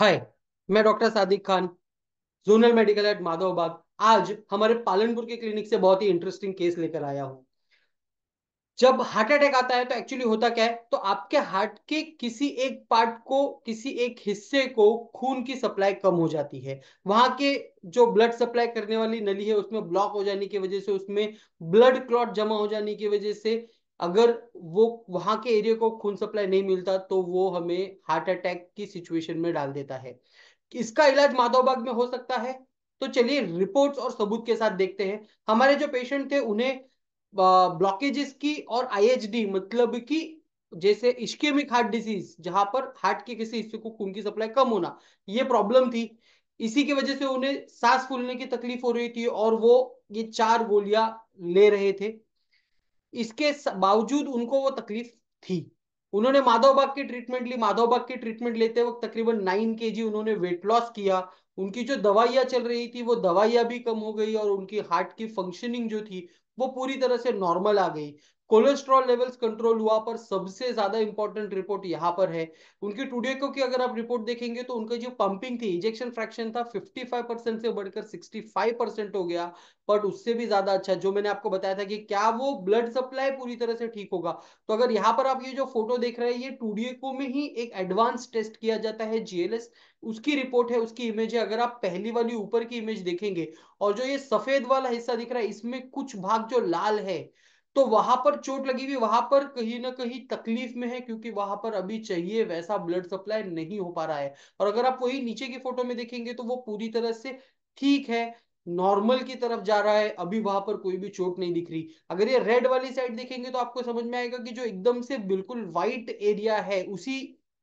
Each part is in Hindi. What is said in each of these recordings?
हाय मैं doctor Sadiq Khan zonal medical at Madhavbaug आज हमारे पालनपुर के क्लिनिक से बहुत ही इंटरेस्टिंग केस लेकर आया हूं जब हार्ट अटैक आता है तो एक्चुअली होता क्या है तो आपके हार्ट के किसी एक पार्ट को किसी एक हिस्से को खून की सप्लाई कम हो जाती है वहां के जो ब्लड सप्लाई करने वाली नली है उसमें ब्लॉक हो जाने की वजह से उसमें ब्लड क्लॉट जमा हो जाने की वजह से अगर वो वहां के एरिया को खून सप्लाई नहीं मिलता तो वो हमें हार्ट अटैक की सिचुएशन में डाल देता है इसका इलाज माधवबाग में हो सकता है तो चलिए रिपोर्ट्स और सबूत के साथ देखते हैं हमारे जो पेशेंट थे उन्हें ब्लॉकेजेस की और आईएचडी मतलब कि जैसे इश्केमिक हार्ट डिजीज जहां पर हार्ट के किसी हिस्से को खून की सप्लाई कम होना ये प्रॉब्लम थी इसी की वजह से उन्हें सांस फूलने की तकलीफ हो रही थी और वो ये चार गोलियां ले रहे थे इसके बावजूद उनको वो तकलीफ थी उन्होंने माधव बाग की ट्रीटमेंट ली माधव बाग की ट्रीटमेंट लेते वक्त तकरीबन नाइन के जी उन्होंने वेट लॉस किया उनकी जो दवाइयां चल रही थी वो दवाइयां भी कम हो गई और उनकी हार्ट की फंक्शनिंग जो थी वो पूरी तरह से नॉर्मल आ गई कोलेस्ट्रॉल लेवल्स कंट्रोल हुआ पर सबसे ज्यादा इंपॉर्टेंट रिपोर्ट यहाँ पर है उनकी टूडे को की अगर आप रिपोर्ट देखेंगे तो उनका जो पंपिंग थी इंजेक्शन फ्रैक्शन था 55 परसेंट से बढ़कर 65 परसेंट हो गया बट उससे भी ज्यादा अच्छा जो मैंने आपको बताया था कि क्या वो ब्लड सप्लाई पूरी तरह से ठीक होगा तो अगर यहाँ पर आप ये जो फोटो देख रहे हैं ये टूडियको में ही एक एडवांस टेस्ट किया जाता है जीएलएस उसकी रिपोर्ट है उसकी इमेज है अगर आप पहली वाली ऊपर की इमेज देखेंगे और जो ये सफेद वाला हिस्सा दिख रहा है इसमें कुछ भाग जो लाल है तो वहां पर चोट लगी हुई वहां पर कहीं ना कहीं तकलीफ में है क्योंकि वहां पर अभी चाहिए वैसा ब्लड सप्लाई नहीं हो पा रहा है और अगर आप वही नीचे की फोटो में देखेंगे तो वो पूरी तरह से ठीक है नॉर्मल की तरफ जा रहा है अभी वहां पर कोई भी चोट नहीं दिख रही अगर ये रेड वाली साइड देखेंगे तो आपको समझ में आएगा कि जो एकदम से बिल्कुल व्हाइट एरिया है उसी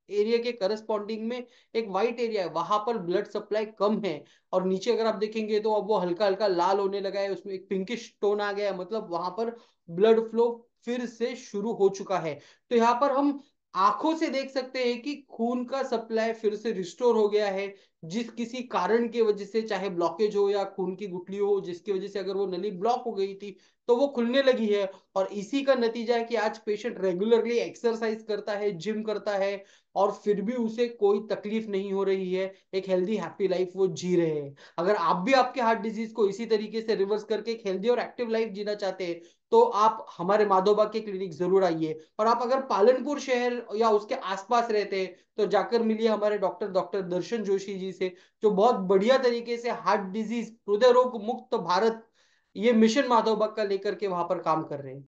एरिया के करस्पॉन्डिंग में एक व्हाइट एरिया है वहां पर ब्लड सप्लाई कम है और नीचे अगर आप देखेंगे तो अब वो हल्का हल्का लाल होने लगा है उसमें एक पिंकिश टोन आ गया है मतलब वहां पर ब्लड फ्लो फिर से शुरू हो चुका है तो यहाँ पर हम आंखों से देख सकते हैं कि खून का सप्लाई फिर से रिस्टोर हो गया है जिस किसी कारण के वजह से चाहे ब्लॉकेज हो या खून की गुठली हो जिसकी वजह से अगर वो नली ब्लॉक हो गई थी तो वो खुलने लगी है और इसी का नतीजा है कि आज पेशेंट रेगुलरली एक्सरसाइज करता है जिम करता है और फिर भी उसे कोई तकलीफ नहीं हो रही है एक हेल्दी हैप्पी लाइफ वो जी रहे हैं अगर आप भी आपके हार्ट डिजीज को इसी तरीके से रिवर्स करके एक हेल्दी और एक्टिव लाइफ जीना चाहते हैं तो आप हमारे माधोबा के क्लिनिक जरूर आइए और आप अगर पालनपुर शहर या उसके आसपास रहते हैं तो जाकर मिलिए हमारे डॉक्टर डॉक्टर दर्शन जोशी जी से जो बहुत बढ़िया तरीके से हार्ट डिजीज हृदय रोग मुक्त भारत ये मिशन माधव बग का लेकर के वहां पर काम कर रहे हैं